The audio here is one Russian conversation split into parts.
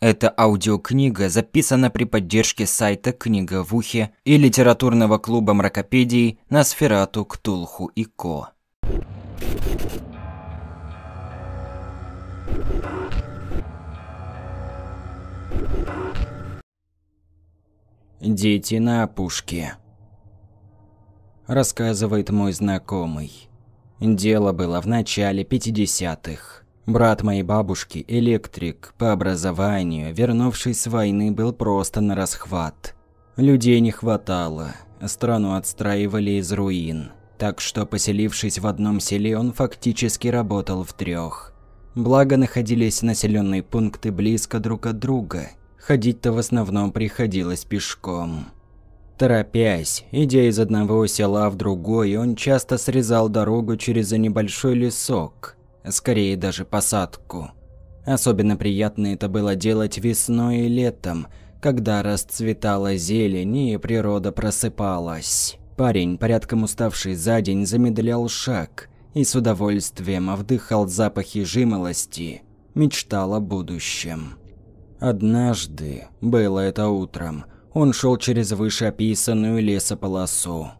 Эта аудиокнига записана при поддержке сайта «Книга в ухе» и литературного клуба мракопедий на сферату Ктулху и Ко. Дети на опушке. Рассказывает мой знакомый. Дело было в начале 50-х. Брат моей бабушки, электрик, по образованию, вернувшись с войны, был просто на расхват. Людей не хватало, страну отстраивали из руин, так что, поселившись в одном селе, он фактически работал в трех. Благо, находились населенные пункты близко друг от друга, ходить-то в основном приходилось пешком. Торопясь, идя из одного села в другой, он часто срезал дорогу через небольшой лесок – скорее даже посадку. Особенно приятно это было делать весной и летом, когда расцветала зелень и природа просыпалась. Парень, порядком уставший за день, замедлял шаг и с удовольствием вдыхал запахи жимолости, мечтал о будущем. Однажды, было это утром, он шел через вышеописанную лесополосу.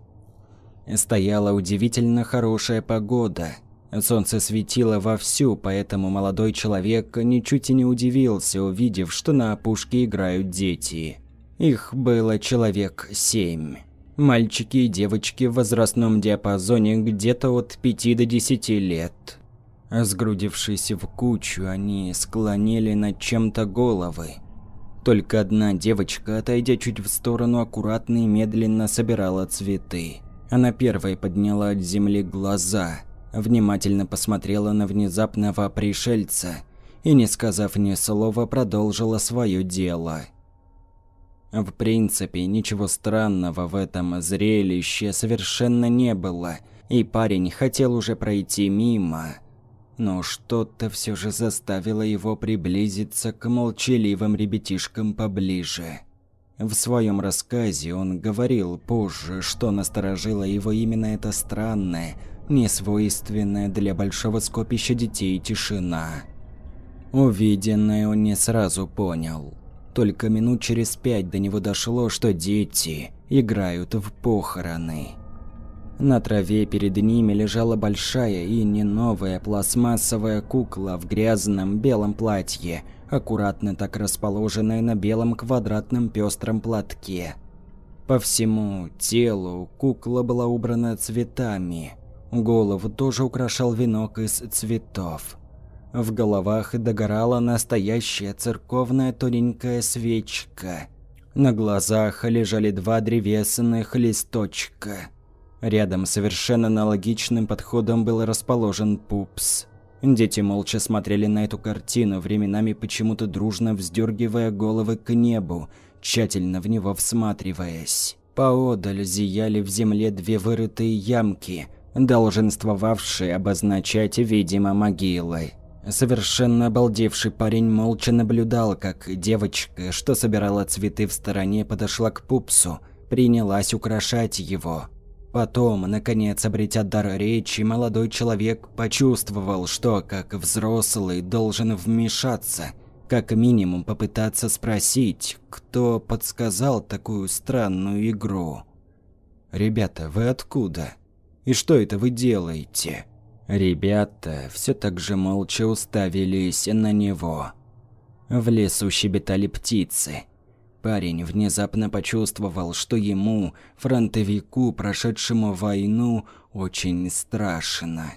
Стояла удивительно хорошая погода – Солнце светило вовсю, поэтому молодой человек ничуть и не удивился, увидев, что на опушке играют дети. Их было человек семь. Мальчики и девочки в возрастном диапазоне где-то от 5 до 10 лет. Сгрудившись в кучу, они склонили над чем-то головы. Только одна девочка, отойдя чуть в сторону, аккуратно и медленно собирала цветы. Она первой подняла от земли глаза – внимательно посмотрела на внезапного пришельца и, не сказав ни слова, продолжила свое дело. В принципе, ничего странного в этом зрелище совершенно не было, и парень хотел уже пройти мимо. Но что-то все же заставило его приблизиться к молчаливым ребятишкам поближе. В своем рассказе он говорил позже, что насторожило его именно это странное, несвойственная для большого скопища детей тишина. Увиденное он не сразу понял. Только минут через пять до него дошло, что дети играют в похороны. На траве перед ними лежала большая и не новая пластмассовая кукла в грязном белом платье, аккуратно так расположенная на белом квадратном пестром платке. По всему телу кукла была убрана цветами, Голову тоже украшал венок из цветов. В головах догорала настоящая церковная тоненькая свечка. На глазах лежали два древесных листочка. Рядом совершенно аналогичным подходом был расположен пупс. Дети молча смотрели на эту картину, временами почему-то дружно вздергивая головы к небу, тщательно в него всматриваясь. Поодаль зияли в земле две вырытые ямки – долженствовавший обозначать, видимо, могилой. Совершенно обалдевший парень молча наблюдал, как девочка, что собирала цветы в стороне, подошла к пупсу, принялась украшать его. Потом, наконец, обретя дар речи, молодой человек почувствовал, что, как взрослый, должен вмешаться, как минимум попытаться спросить, кто подсказал такую странную игру. «Ребята, вы откуда?» И что это вы делаете?» Ребята все так же молча уставились на него. В лесу щебетали птицы. Парень внезапно почувствовал, что ему, фронтовику, прошедшему войну, очень страшно.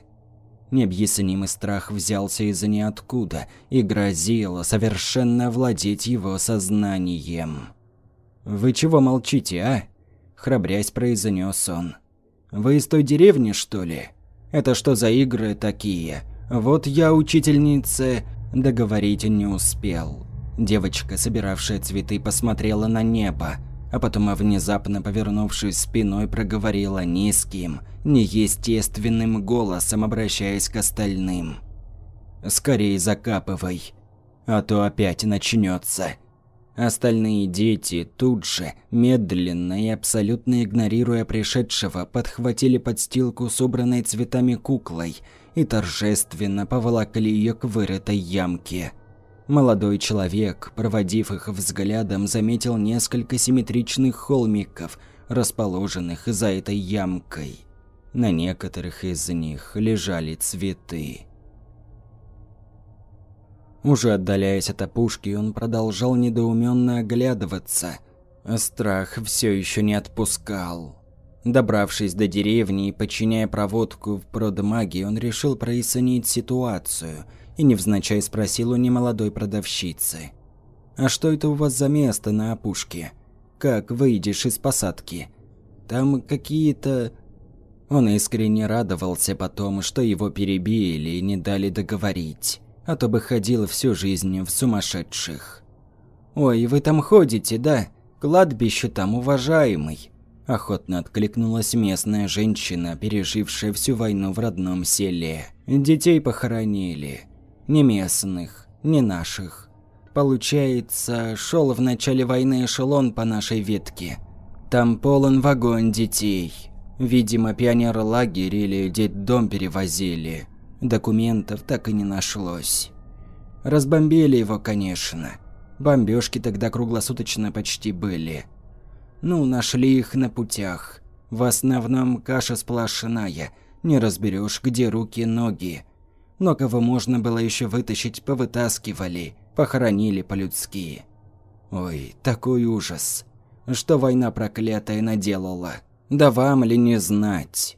Необъяснимый страх взялся из ниоткуда и грозил совершенно владеть его сознанием. «Вы чего молчите, а?» – храбрясь произнес он. Вы из той деревни, что ли? Это что за игры такие? Вот я учительнице договорить не успел. Девочка, собиравшая цветы, посмотрела на небо, а потом, а внезапно повернувшись спиной, проговорила низким, неестественным голосом, обращаясь к остальным. «Скорей закапывай, а то опять начнется. Остальные дети тут же, медленно и абсолютно игнорируя пришедшего, подхватили подстилку, собранной цветами куклой, и торжественно поволокли ее к вырытой ямке. Молодой человек, проводив их взглядом, заметил несколько симметричных холмиков, расположенных за этой ямкой. На некоторых из них лежали цветы. Уже отдаляясь от опушки, он продолжал недоуменно оглядываться. А страх все еще не отпускал. Добравшись до деревни и подчиняя проводку в продмаге, он решил прояснить ситуацию и невзначай спросил у немолодой продавщицы. «А что это у вас за место на опушке? Как выйдешь из посадки? Там какие-то...» Он искренне радовался потом, что его перебили и не дали договорить а то бы ходил всю жизнь в сумасшедших. «Ой, вы там ходите, да? Кладбище там уважаемый!» Охотно откликнулась местная женщина, пережившая всю войну в родном селе. «Детей похоронили. Не местных, не наших. Получается, шел в начале войны эшелон по нашей ветке. Там полон вагон детей. Видимо, пионер лагерь или детдом перевозили. Документов так и не нашлось. Разбомбили его, конечно. Бомбежки тогда круглосуточно почти были. Ну, нашли их на путях. В основном каша сплошная, не разберешь, где руки, ноги. Но кого можно было еще вытащить, повытаскивали, похоронили по-людски. Ой, такой ужас. Что война проклятая наделала. Да вам ли не знать?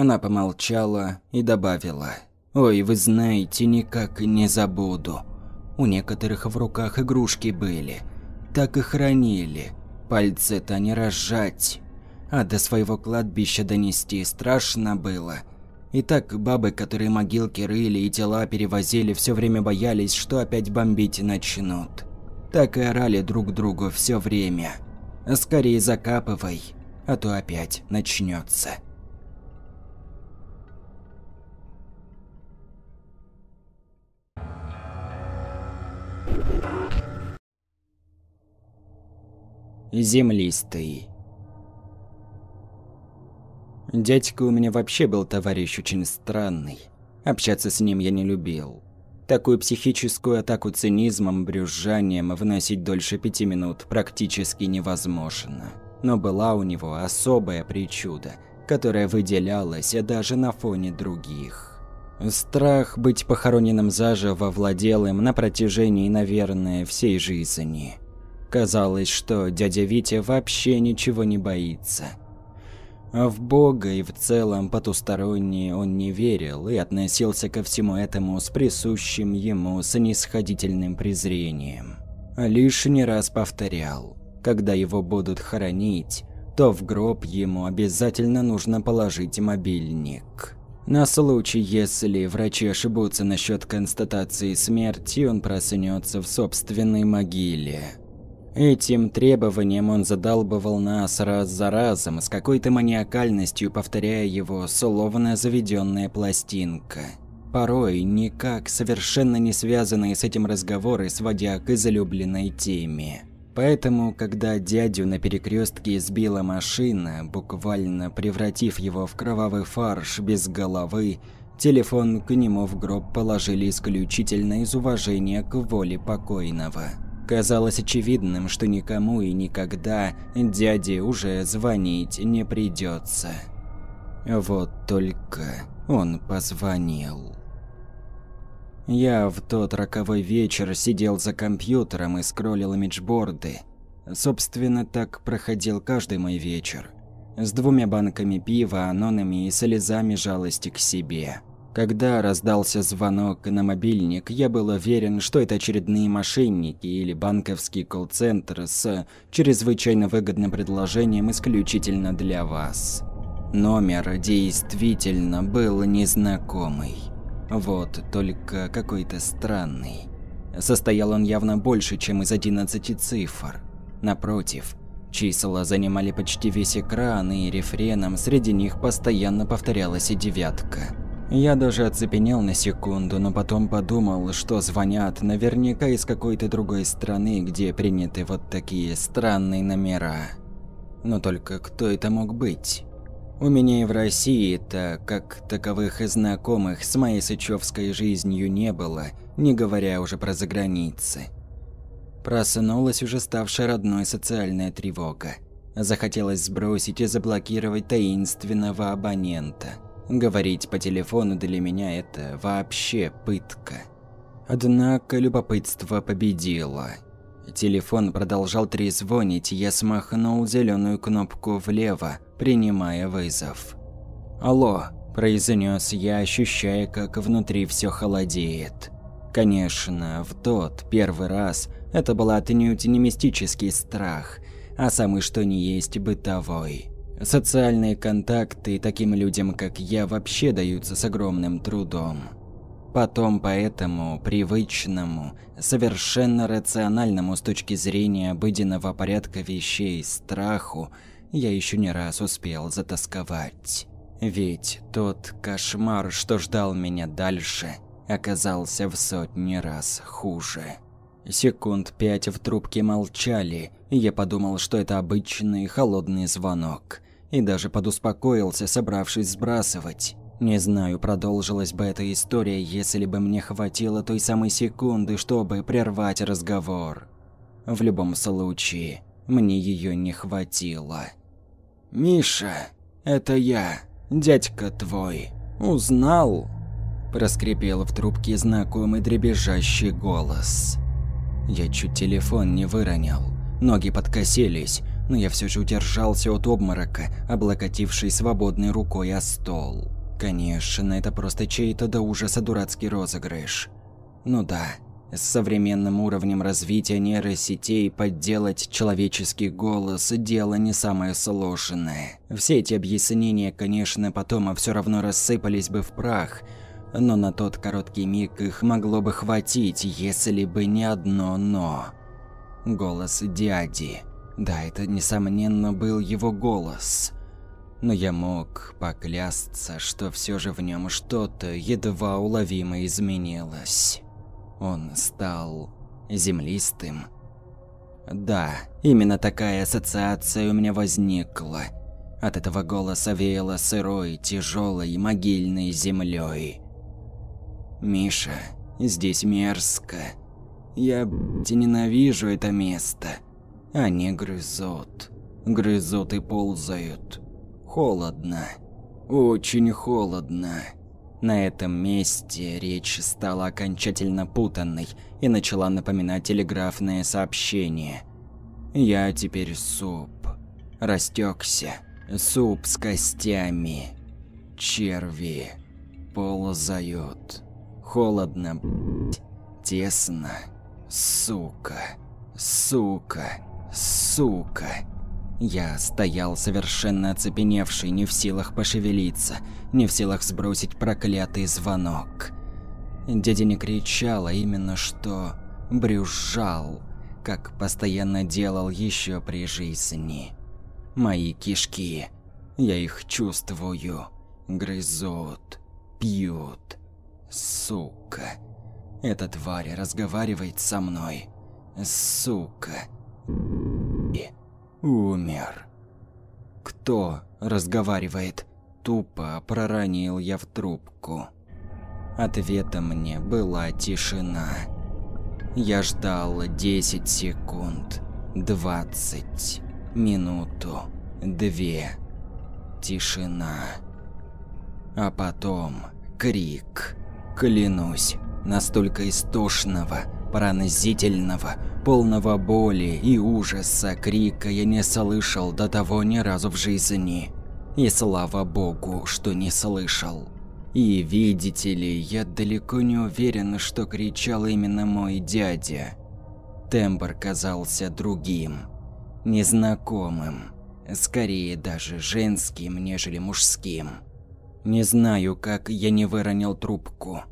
Она помолчала и добавила. «Ой, вы знаете, никак не забуду. У некоторых в руках игрушки были. Так и хранили. Пальцы-то не разжать. А до своего кладбища донести страшно было. И так бабы, которые могилки рыли и тела перевозили, все время боялись, что опять бомбить начнут. Так и орали друг другу все время. Скорее закапывай, а то опять начнется. Землистый. Дядька у меня вообще был товарищ очень странный. Общаться с ним я не любил. Такую психическую атаку цинизмом, брюзжанием вносить дольше пяти минут практически невозможно. Но была у него особая причуда, которая выделялась даже на фоне других. Страх быть похороненным заживо владел им на протяжении, наверное, всей жизни. Казалось, что дядя Витя вообще ничего не боится. А в Бога и в целом потусторонние он не верил и относился ко всему этому с присущим ему снисходительным презрением. Лишний раз повторял, когда его будут хоронить, то в гроб ему обязательно нужно положить мобильник. На случай, если врачи ошибутся насчет констатации смерти, он проснется в собственной могиле. Этим требованием он задалбывал нас раз за разом, с какой-то маниакальностью повторяя его, словно заведенная пластинка. Порой никак совершенно не связанные с этим разговоры, сводя к излюбленной теме. Поэтому, когда дядю на перекрестке сбила машина, буквально превратив его в кровавый фарш без головы, телефон к нему в гроб положили исключительно из уважения к воле покойного. Казалось очевидным, что никому и никогда дяде уже звонить не придется. Вот только он позвонил. Я в тот роковой вечер сидел за компьютером и скроллил имиджборды. Собственно, так проходил каждый мой вечер. С двумя банками пива, анонами и слезами жалости к себе. Когда раздался звонок на мобильник, я был уверен, что это очередные мошенники или банковский колл-центр с чрезвычайно выгодным предложением исключительно для вас. Номер действительно был незнакомый. Вот, только какой-то странный. Состоял он явно больше, чем из 11 цифр. Напротив, числа занимали почти весь экран, и рефреном среди них постоянно повторялась и девятка. Я даже оцепенел на секунду, но потом подумал, что звонят наверняка из какой-то другой страны, где приняты вот такие странные номера. Но только кто это мог быть? У меня и в России, так как таковых и знакомых с моей сычевской жизнью не было, не говоря уже про заграницы. Проснулась уже ставшая родной социальная тревога. Захотелось сбросить и заблокировать таинственного абонента. Говорить по телефону для меня это вообще пытка. Однако любопытство победило. Телефон продолжал трезвонить, я смахнул зеленую кнопку влево, принимая вызов. «Алло», – произнес я, ощущая, как внутри все холодеет. Конечно, в тот первый раз это был отнюдь не мистический страх, а самый что ни есть бытовой. Социальные контакты таким людям, как я, вообще даются с огромным трудом. Потом по этому привычному, совершенно рациональному с точки зрения обыденного порядка вещей страху я еще не раз успел затасковать. Ведь тот кошмар, что ждал меня дальше, оказался в сотни раз хуже. Секунд пять в трубке молчали, и я подумал, что это обычный холодный звонок. И даже подуспокоился, собравшись сбрасывать. Не знаю, продолжилась бы эта история, если бы мне хватило той самой секунды, чтобы прервать разговор. В любом случае, мне ее не хватило. «Миша, это я, дядька твой. Узнал?» Проскрипел в трубке знакомый дребезжащий голос. Я чуть телефон не выронил. Ноги подкосились, но я все же удержался от обморока, облокотивший свободной рукой о стол. Конечно, это просто чей-то до ужаса дурацкий розыгрыш. Ну да, с современным уровнем развития нейросетей подделать человеческий голос – дело не самое сложное. Все эти объяснения, конечно, потом все равно рассыпались бы в прах, но на тот короткий миг их могло бы хватить, если бы не одно «но». Голос дяди. Да, это, несомненно, был его голос – но я мог поклясться, что все же в нем что-то едва уловимо изменилось. Он стал землистым. Да, именно такая ассоциация у меня возникла. От этого голоса веяло сырой, тяжелой, могильной землей. Миша, здесь мерзко. Я, блядь, ненавижу это место. Они грызут. Грызут и ползают. Холодно. Очень холодно. На этом месте речь стала окончательно путанной и начала напоминать телеграфное сообщение. «Я теперь суп. Растекся. Суп с костями. Черви. Ползают. Холодно, Тесно. Сука. Сука. Сука. Я стоял совершенно оцепеневший, не в силах пошевелиться, не в силах сбросить проклятый звонок. Дядя не кричал, а именно что брюзжал, как постоянно делал еще при жизни. Мои кишки, я их чувствую, грызут, пьют. Сука. Эта тварь разговаривает со мной. Сука. И умер. «Кто разговаривает?» – тупо проранил я в трубку. Ответом мне была тишина. Я ждал 10 секунд, 20, минуту, две. Тишина. А потом крик. Клянусь, настолько истошного, Пронзительного, полного боли и ужаса крика я не слышал до того ни разу в жизни. И слава богу, что не слышал. И видите ли, я далеко не уверен, что кричал именно мой дядя. Тембр казался другим, незнакомым, скорее даже женским, нежели мужским. Не знаю, как я не выронил трубку.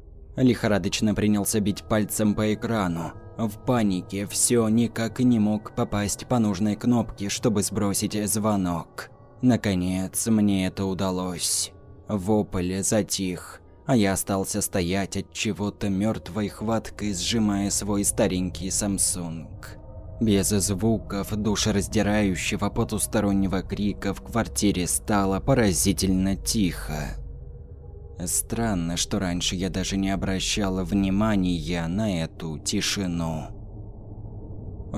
Лихорадочно принялся бить пальцем по экрану. В панике все никак не мог попасть по нужной кнопке, чтобы сбросить звонок. Наконец, мне это удалось. Вопль затих, а я остался стоять от чего-то мертвой хваткой, сжимая свой старенький Samsung. Без звуков душераздирающего потустороннего крика в квартире стало поразительно тихо. Странно, что раньше я даже не обращала внимания на эту тишину.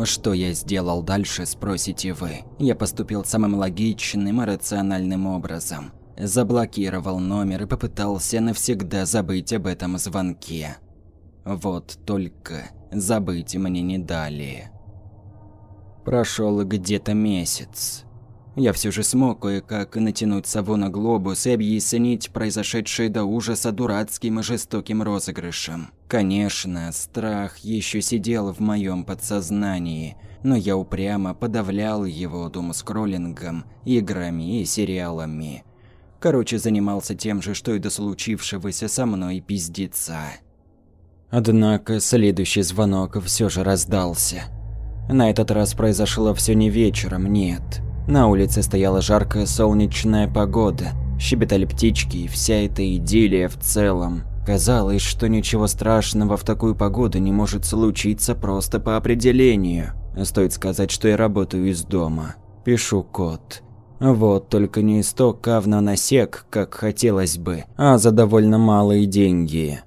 Что я сделал дальше, спросите вы. Я поступил самым логичным и рациональным образом. Заблокировал номер и попытался навсегда забыть об этом звонке. Вот только забыть мне не дали. Прошел где-то месяц. Я все же смог кое-как натянуть сову на глобус и объяснить произошедшее до ужаса дурацким и жестоким розыгрышем. Конечно, страх еще сидел в моем подсознании, но я упрямо подавлял его думскроллингом, играми и сериалами. Короче, занимался тем же, что и до случившегося со мной пиздеца. Однако следующий звонок все же раздался. На этот раз произошло все не вечером, нет. На улице стояла жаркая солнечная погода, щебетали птички, и вся эта идиллия в целом. Казалось, что ничего страшного в такую погоду не может случиться просто по определению. Стоит сказать, что я работаю из дома. Пишу код. Вот только не сто кав на насек, как хотелось бы, а за довольно малые деньги.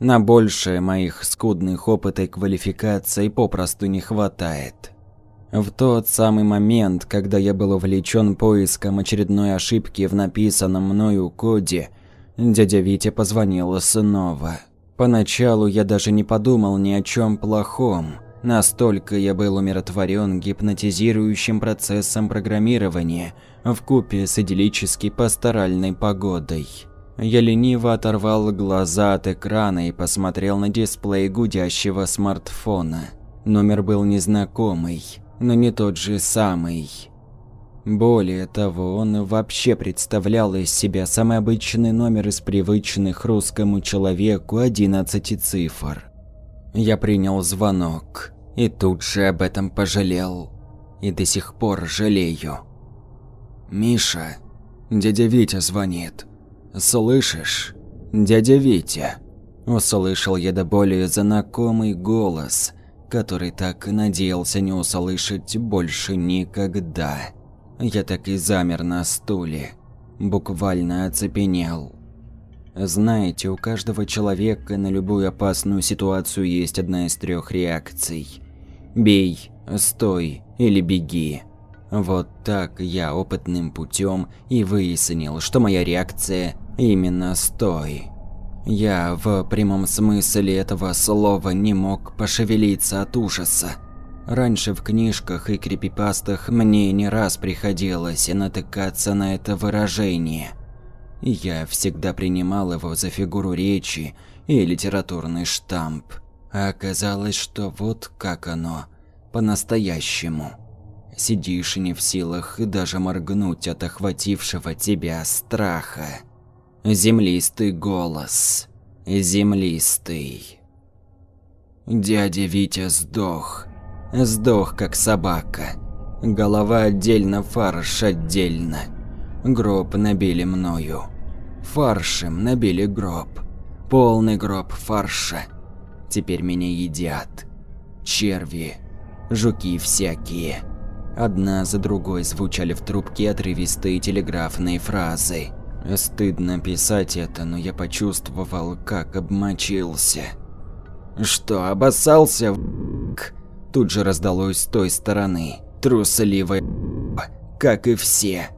На большее моих скудных опыта и квалификаций попросту не хватает. В тот самый момент, когда я был увлечен поиском очередной ошибки в написанном мною коде, дядя Витя позвонил снова. Поначалу я даже не подумал ни о чем плохом. Настолько я был умиротворен гипнотизирующим процессом программирования в купе с идиллической пасторальной погодой. Я лениво оторвал глаза от экрана и посмотрел на дисплей гудящего смартфона. Номер был незнакомый но не тот же самый. Более того, он вообще представлял из себя самый обычный номер из привычных русскому человеку 11 цифр. Я принял звонок и тут же об этом пожалел. И до сих пор жалею. «Миша, дядя Витя звонит. Слышишь? Дядя Витя?» Услышал я до более знакомый голос, который так надеялся не услышать больше никогда. Я так и замер на стуле, буквально оцепенел. Знаете, у каждого человека на любую опасную ситуацию есть одна из трех реакций. Бей, стой или беги. Вот так я опытным путем и выяснил, что моя реакция именно стой. Я в прямом смысле этого слова не мог пошевелиться от ужаса. Раньше в книжках и крипипастах мне не раз приходилось натыкаться на это выражение. Я всегда принимал его за фигуру речи и литературный штамп. А оказалось, что вот как оно, по-настоящему. Сидишь не в силах и даже моргнуть от охватившего тебя страха землистый голос. Землистый. Дядя Витя сдох. Сдох, как собака. Голова отдельно, фарш отдельно. Гроб набили мною. Фаршем набили гроб. Полный гроб фарша. Теперь меня едят. Черви. Жуки всякие. Одна за другой звучали в трубке отрывистые телеграфные фразы. Стыдно писать это, но я почувствовал, как обмочился. «Что, обоссался?» Тут же раздалось с той стороны. Трусливая как и все.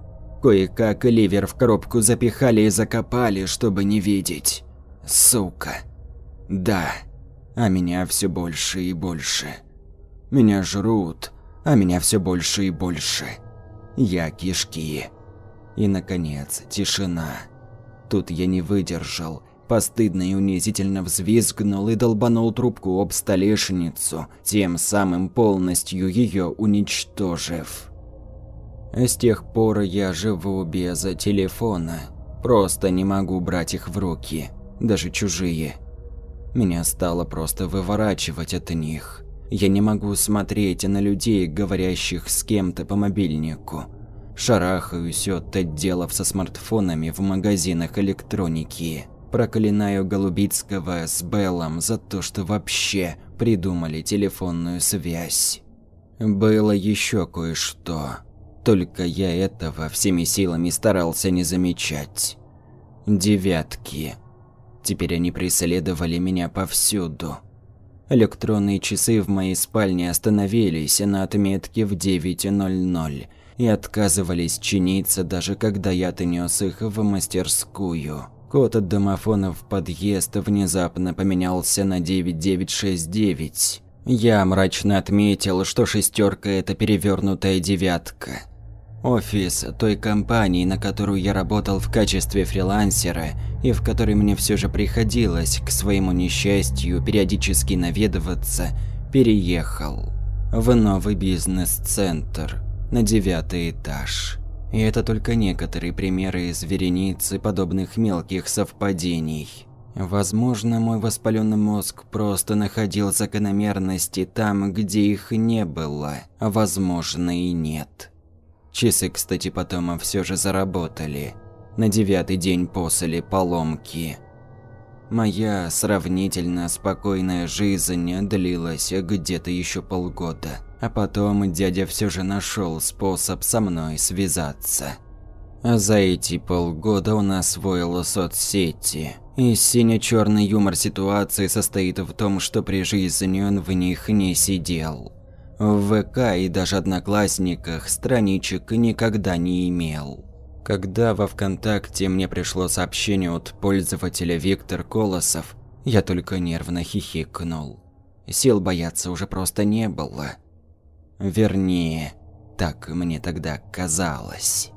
Кое-как ливер в коробку запихали и закопали, чтобы не видеть. Сука. Да. А меня все больше и больше. Меня жрут, а меня все больше и больше. Я кишки. И, наконец, тишина. Тут я не выдержал, постыдно и унизительно взвизгнул и долбанул трубку об столешницу, тем самым полностью ее уничтожив. А с тех пор я живу без телефона. Просто не могу брать их в руки, даже чужие. Меня стало просто выворачивать от них. Я не могу смотреть на людей, говорящих с кем-то по мобильнику. Шарахаюсь от отделов со смартфонами в магазинах электроники. Проклинаю Голубицкого с Беллом за то, что вообще придумали телефонную связь. Было еще кое-что. Только я этого всеми силами старался не замечать. Девятки. Теперь они преследовали меня повсюду. Электронные часы в моей спальне остановились на отметке в 9.00 и отказывались чиниться, даже когда я отнес их в мастерскую. Код от домофона в подъезд внезапно поменялся на 9969. Я мрачно отметил, что шестерка – это перевернутая девятка. Офис той компании, на которую я работал в качестве фрилансера, и в которой мне все же приходилось, к своему несчастью, периодически наведываться, переехал в новый бизнес-центр на девятый этаж. И это только некоторые примеры из вереницы подобных мелких совпадений. Возможно, мой воспаленный мозг просто находил закономерности там, где их не было, а возможно и нет. Часы, кстати, потом все же заработали. На девятый день после поломки. Моя сравнительно спокойная жизнь длилась где-то еще полгода. А потом дядя все же нашел способ со мной связаться. А за эти полгода он освоил соцсети. И сине-черный юмор ситуации состоит в том, что при жизни он в них не сидел. В ВК и даже Одноклассниках страничек никогда не имел. Когда во Вконтакте мне пришло сообщение от пользователя Виктор Колосов, я только нервно хихикнул. Сил бояться уже просто не было. Вернее, так мне тогда казалось.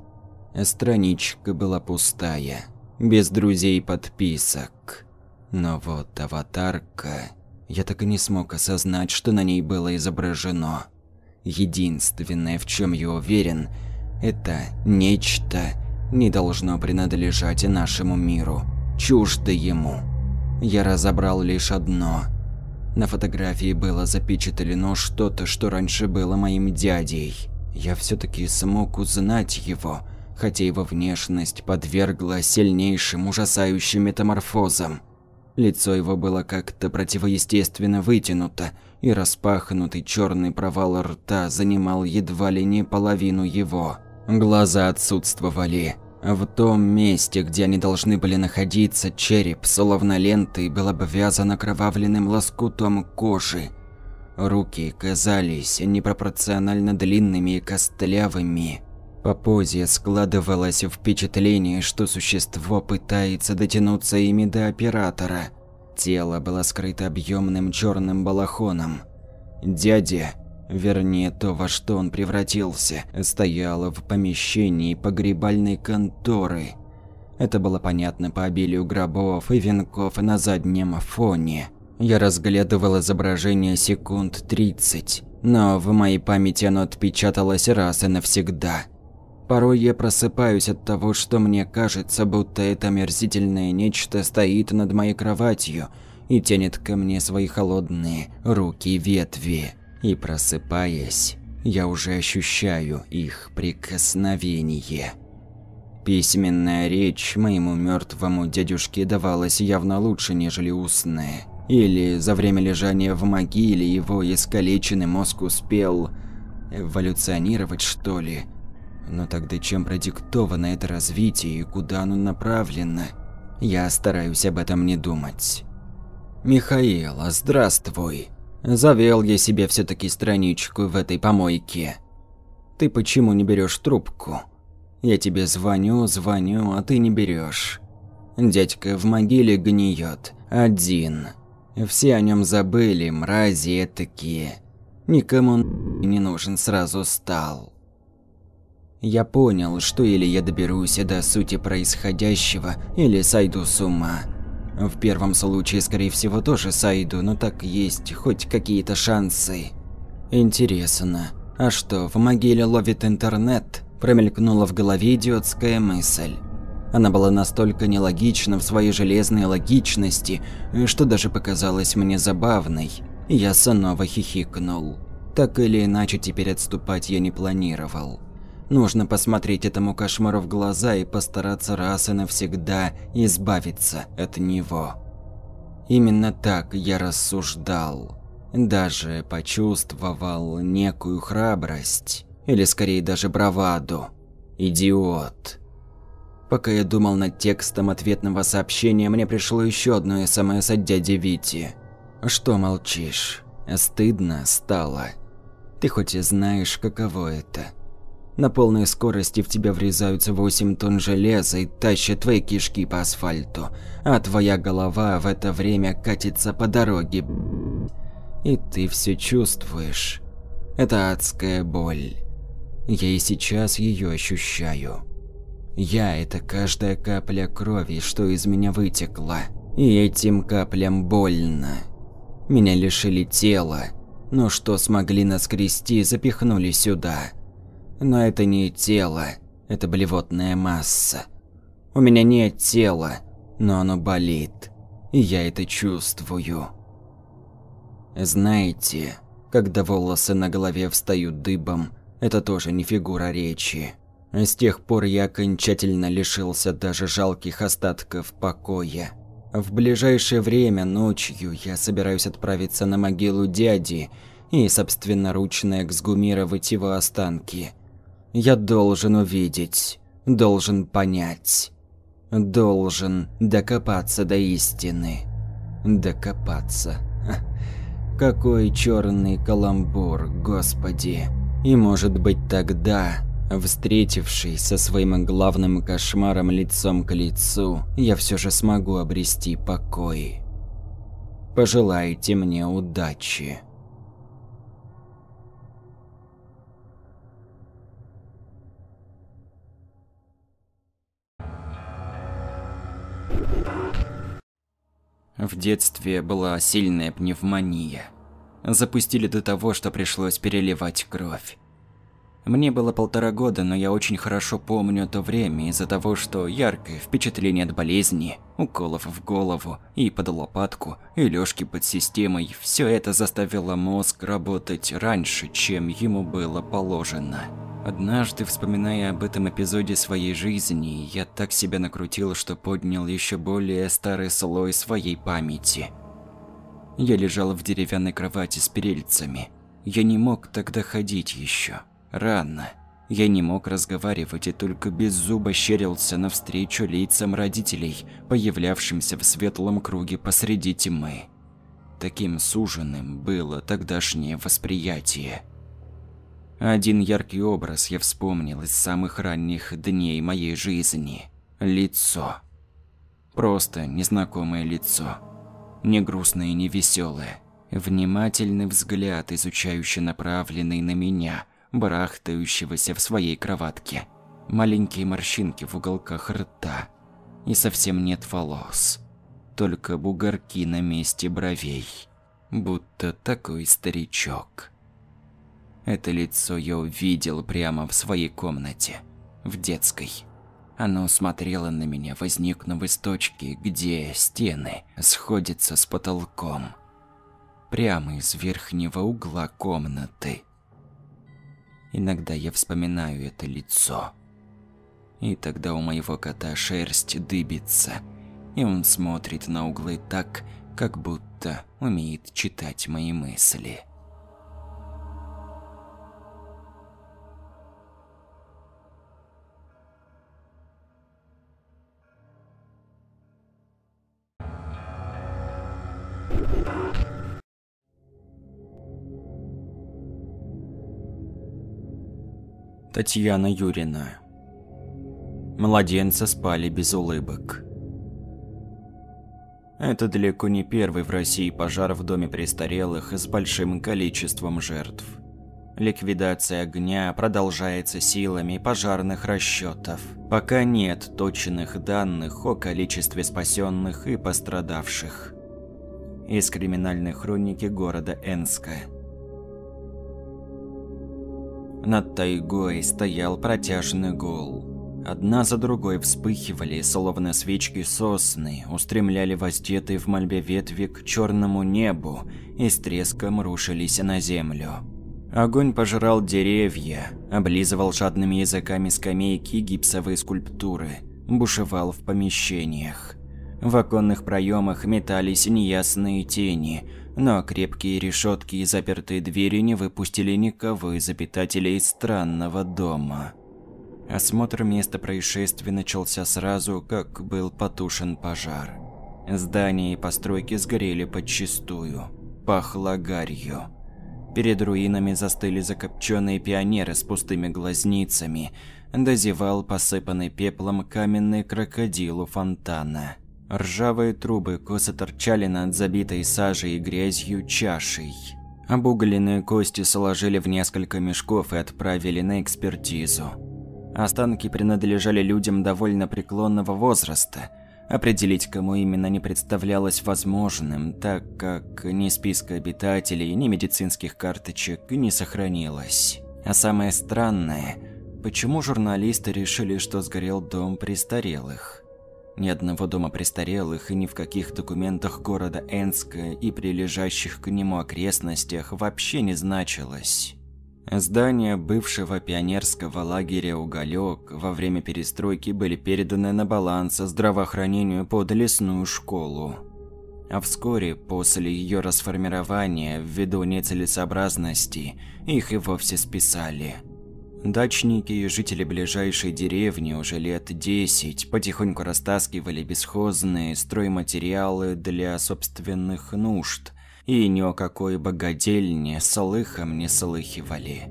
Страничка была пустая, без друзей подписок. Но вот аватарка... Я так и не смог осознать, что на ней было изображено. Единственное, в чем я уверен, это нечто не должно принадлежать нашему миру, чуждо ему. Я разобрал лишь одно – на фотографии было запечатлено что-то, что раньше было моим дядей. Я все-таки смог узнать его, хотя его внешность подвергла сильнейшим ужасающим метаморфозам. Лицо его было как-то противоестественно вытянуто, и распахнутый черный провал рта занимал едва ли не половину его. Глаза отсутствовали, в том месте, где они должны были находиться, череп, словно лентой, был обвязан окровавленным лоскутом кожи. Руки казались непропорционально длинными и костлявыми. По позе складывалось впечатление, что существо пытается дотянуться ими до оператора. Тело было скрыто объемным черным балахоном. Дядя вернее то, во что он превратился, стояло в помещении погребальной конторы. Это было понятно по обилию гробов и венков на заднем фоне. Я разглядывал изображение секунд 30, но в моей памяти оно отпечаталось раз и навсегда. Порой я просыпаюсь от того, что мне кажется, будто это мерзительное нечто стоит над моей кроватью и тянет ко мне свои холодные руки и ветви и просыпаясь, я уже ощущаю их прикосновение. Письменная речь моему мертвому дядюшке давалась явно лучше, нежели устная. Или за время лежания в могиле его искалеченный мозг успел эволюционировать, что ли. Но тогда чем продиктовано это развитие и куда оно направлено? Я стараюсь об этом не думать. Михаил, здравствуй!» Завел я себе все-таки страничку в этой помойке. Ты почему не берешь трубку? Я тебе звоню, звоню, а ты не берешь. Дядька в могиле гниет. Один. Все о нем забыли, мрази такие. Никому не нужен сразу стал. Я понял, что или я доберусь до сути происходящего, или сойду с ума. В первом случае, скорее всего, тоже сойду, но так есть хоть какие-то шансы. Интересно, а что, в могиле ловит интернет? Промелькнула в голове идиотская мысль. Она была настолько нелогична в своей железной логичности, что даже показалась мне забавной. Я снова хихикнул. Так или иначе, теперь отступать я не планировал. Нужно посмотреть этому кошмару в глаза и постараться раз и навсегда избавиться от него. Именно так я рассуждал. Даже почувствовал некую храбрость, или скорее даже браваду. Идиот. Пока я думал над текстом ответного сообщения, мне пришло еще одно СМС от дяди Вити. «Что молчишь? Стыдно стало. Ты хоть и знаешь, каково это на полной скорости в тебя врезаются 8 тонн железа и тащат твои кишки по асфальту, а твоя голова в это время катится по дороге. И ты все чувствуешь. Это адская боль. Я и сейчас ее ощущаю. Я – это каждая капля крови, что из меня вытекла. И этим каплям больно. Меня лишили тела, но что смогли наскрести, запихнули сюда – но это не тело, это блевотная масса. У меня нет тела, но оно болит. И я это чувствую. Знаете, когда волосы на голове встают дыбом, это тоже не фигура речи. А с тех пор я окончательно лишился даже жалких остатков покоя. В ближайшее время ночью я собираюсь отправиться на могилу дяди и собственноручно эксгумировать его останки. Я должен увидеть, должен понять, должен докопаться до истины. Докопаться. Какой черный каламбур, господи. И может быть тогда, встретивший со своим главным кошмаром лицом к лицу, я все же смогу обрести покой. Пожелайте мне удачи. В детстве была сильная пневмония. Запустили до того, что пришлось переливать кровь. Мне было полтора года, но я очень хорошо помню то время из-за того, что яркое впечатление от болезни, уколов в голову и под лопатку, и лёжки под системой, всё это заставило мозг работать раньше, чем ему было положено. Однажды, вспоминая об этом эпизоде своей жизни, я так себя накрутил, что поднял еще более старый слой своей памяти. Я лежал в деревянной кровати с перельцами. Я не мог тогда ходить еще. Рано. Я не мог разговаривать и только без зуба щерился навстречу лицам родителей, появлявшимся в светлом круге посреди тьмы. Таким суженным было тогдашнее восприятие. Один яркий образ я вспомнил из самых ранних дней моей жизни. Лицо. Просто незнакомое лицо. Не грустное, и не веселое. Внимательный взгляд, изучающий направленный на меня, барахтающегося в своей кроватке. Маленькие морщинки в уголках рта. И совсем нет волос. Только бугорки на месте бровей. Будто такой старичок. Это лицо я увидел прямо в своей комнате, в детской. Оно смотрело на меня, возникнув из точки, где стены сходятся с потолком. Прямо из верхнего угла комнаты. Иногда я вспоминаю это лицо. И тогда у моего кота шерсть дыбится, и он смотрит на углы так, как будто умеет читать мои мысли. Татьяна Юрина Младенца спали без улыбок. Это далеко не первый в России пожар в доме престарелых с большим количеством жертв. Ликвидация огня продолжается силами пожарных расчетов. Пока нет точных данных о количестве спасенных и пострадавших из криминальной хроники города Энска. Над тайгой стоял протяжный гул. Одна за другой вспыхивали, словно свечки сосны, устремляли воздетые в мольбе ветви к черному небу и с треском рушились на землю. Огонь пожирал деревья, облизывал жадными языками скамейки гипсовые скульптуры, бушевал в помещениях. В оконных проемах метались неясные тени, но крепкие решетки и запертые двери не выпустили никого из обитателей странного дома. Осмотр места происшествия начался сразу, как был потушен пожар. Здания и постройки сгорели подчистую. Пахло гарью. Перед руинами застыли закопченные пионеры с пустыми глазницами. Дозевал посыпанный пеплом каменный крокодилу у фонтана. Ржавые трубы косо торчали над забитой сажей и грязью чашей. Обугленные кости сложили в несколько мешков и отправили на экспертизу. Останки принадлежали людям довольно преклонного возраста. Определить, кому именно не представлялось возможным, так как ни списка обитателей, ни медицинских карточек не сохранилось. А самое странное, почему журналисты решили, что сгорел дом престарелых? Ни одного дома престарелых и ни в каких документах города Энска и прилежащих к нему окрестностях вообще не значилось. Здания бывшего пионерского лагеря «Уголек» во время перестройки были переданы на баланс здравоохранению под лесную школу. А вскоре, после ее расформирования, ввиду нецелесообразности, их и вовсе списали – Дачники и жители ближайшей деревни уже лет десять потихоньку растаскивали бесхозные стройматериалы для собственных нужд, и ни о какой богадельне слыхом не слыхивали.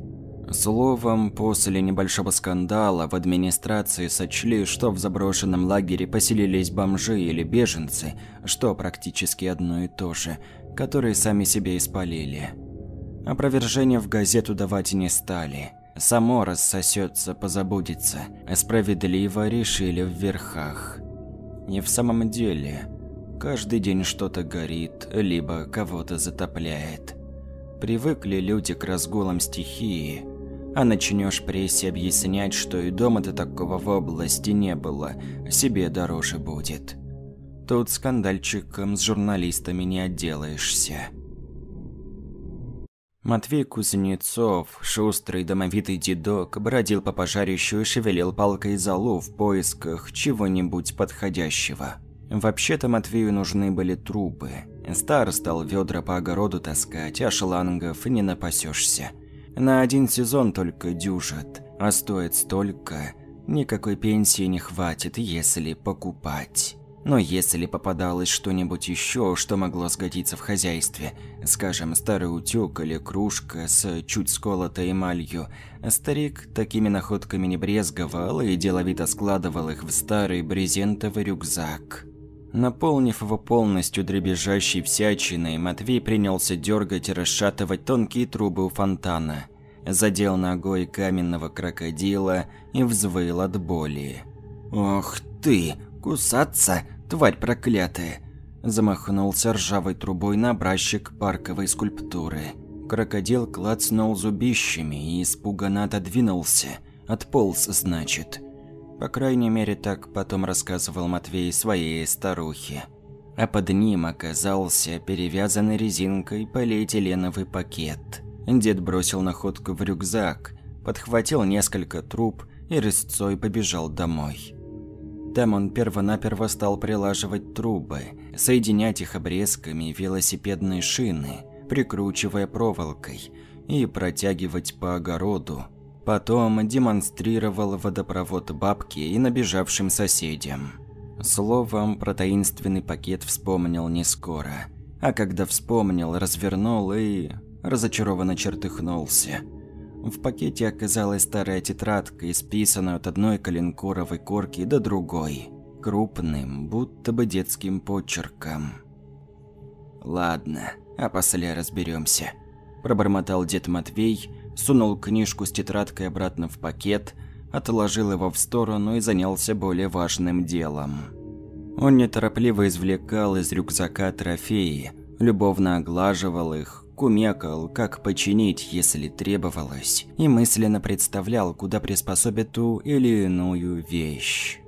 Словом, после небольшого скандала в администрации сочли, что в заброшенном лагере поселились бомжи или беженцы, что практически одно и то же, которые сами себе испалили. Опровержение в газету давать не стали – само рассосется, позабудется, а справедливо решили в верхах. Не в самом деле. Каждый день что-то горит, либо кого-то затопляет. Привыкли люди к разгулам стихии, а начнешь прессе объяснять, что и дома-то такого в области не было, себе дороже будет. Тут скандальчиком с журналистами не отделаешься. Матвей Кузнецов, шустрый домовитый дедок, бродил по пожарищу и шевелил палкой залу в поисках чего-нибудь подходящего. Вообще-то Матвею нужны были трубы. Стар стал ведра по огороду таскать, а шлангов не напасешься. На один сезон только дюжат, а стоит столько, никакой пенсии не хватит, если покупать. Но если попадалось что-нибудь еще, что могло сгодиться в хозяйстве, скажем, старый утюг или кружка с чуть сколотой эмалью, старик такими находками не брезговал и деловито складывал их в старый брезентовый рюкзак. Наполнив его полностью дребезжащей всячиной, Матвей принялся дергать и расшатывать тонкие трубы у фонтана. Задел ногой каменного крокодила и взвыл от боли. «Ох ты!» «Кусаться, тварь проклятая!» Замахнулся ржавой трубой на образчик парковой скульптуры. Крокодил клацнул зубищами и испуганно отодвинулся. Отполз, значит. По крайней мере, так потом рассказывал Матвей своей старухе. А под ним оказался перевязанный резинкой полиэтиленовый пакет. Дед бросил находку в рюкзак, подхватил несколько труб и рысцой побежал домой. Там он первонаперво стал прилаживать трубы, соединять их обрезками велосипедной шины, прикручивая проволокой, и протягивать по огороду. Потом демонстрировал водопровод бабке и набежавшим соседям. Словом, про таинственный пакет вспомнил не скоро, а когда вспомнил, развернул и разочарованно чертыхнулся – в пакете оказалась старая тетрадка, исписанная от одной калинкоровой корки до другой. Крупным, будто бы детским почерком. «Ладно, а после разберемся», – пробормотал дед Матвей, сунул книжку с тетрадкой обратно в пакет, отложил его в сторону и занялся более важным делом. Он неторопливо извлекал из рюкзака трофеи, любовно оглаживал их, кумекал, как починить, если требовалось, и мысленно представлял, куда приспособит ту или иную вещь.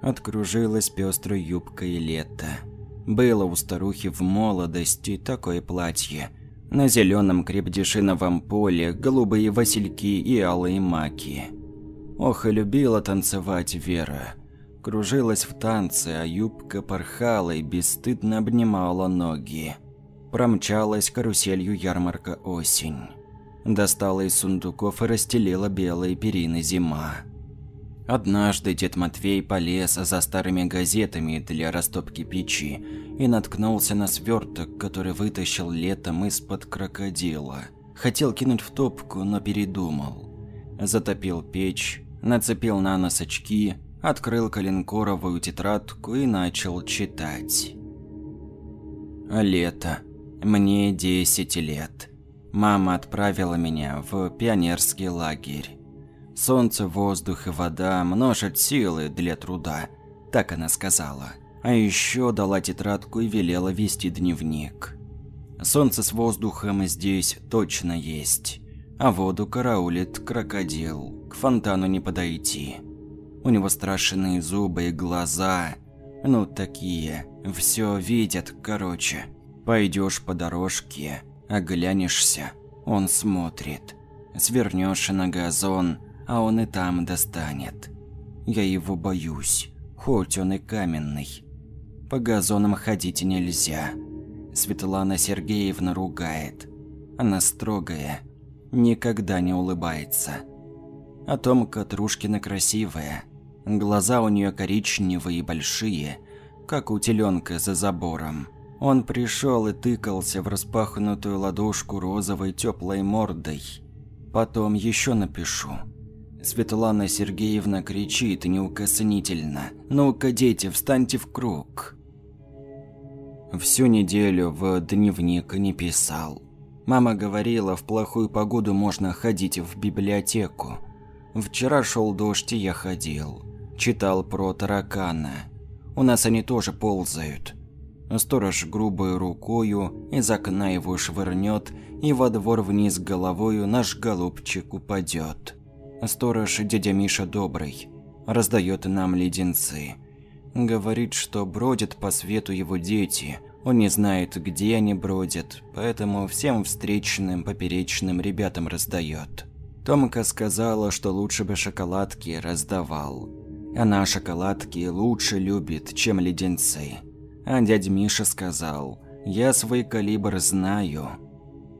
Откружилась пестрой юбкой лето. Было у старухи в молодости такое платье. На зеленом крепдешиновом поле голубые васильки и алые маки. Ох, и любила танцевать Вера. Кружилась в танце, а юбка порхала и бесстыдно обнимала ноги промчалась каруселью ярмарка осень. Достала из сундуков и расстелила белые перины зима. Однажды дед Матвей полез за старыми газетами для растопки печи и наткнулся на сверток, который вытащил летом из-под крокодила. Хотел кинуть в топку, но передумал. Затопил печь, нацепил на нос очки, открыл коленкоровую тетрадку и начал читать. Лето. Мне 10 лет. Мама отправила меня в пионерский лагерь. Солнце, воздух и вода множат силы для труда, так она сказала. А еще дала тетрадку и велела вести дневник. Солнце с воздухом здесь точно есть, а воду караулит крокодил, к фонтану не подойти. У него страшные зубы и глаза, ну такие, все видят, короче. Пойдешь по дорожке, оглянешься, он смотрит. Свернешь на газон, а он и там достанет. Я его боюсь, хоть он и каменный. По газонам ходить нельзя. Светлана Сергеевна ругает. Она строгая, никогда не улыбается. А том Трушкина красивая. Глаза у нее коричневые и большие, как у теленка за забором. Он пришел и тыкался в распахнутую ладошку розовой теплой мордой. Потом еще напишу. Светлана Сергеевна кричит неукоснительно. «Ну-ка, дети, встаньте в круг!» Всю неделю в дневник не писал. Мама говорила, в плохую погоду можно ходить в библиотеку. Вчера шел дождь, и я ходил. Читал про таракана. У нас они тоже ползают. Сторож грубой рукою из окна его швырнет, и во двор вниз головою наш голубчик упадет. Сторож дядя Миша добрый, раздает нам леденцы. Говорит, что бродят по свету его дети, он не знает, где они бродят, поэтому всем встречным, поперечным ребятам раздает. Томка сказала, что лучше бы шоколадки раздавал. Она шоколадки лучше любит, чем леденцы. А дядя Миша сказал, «Я свой калибр знаю».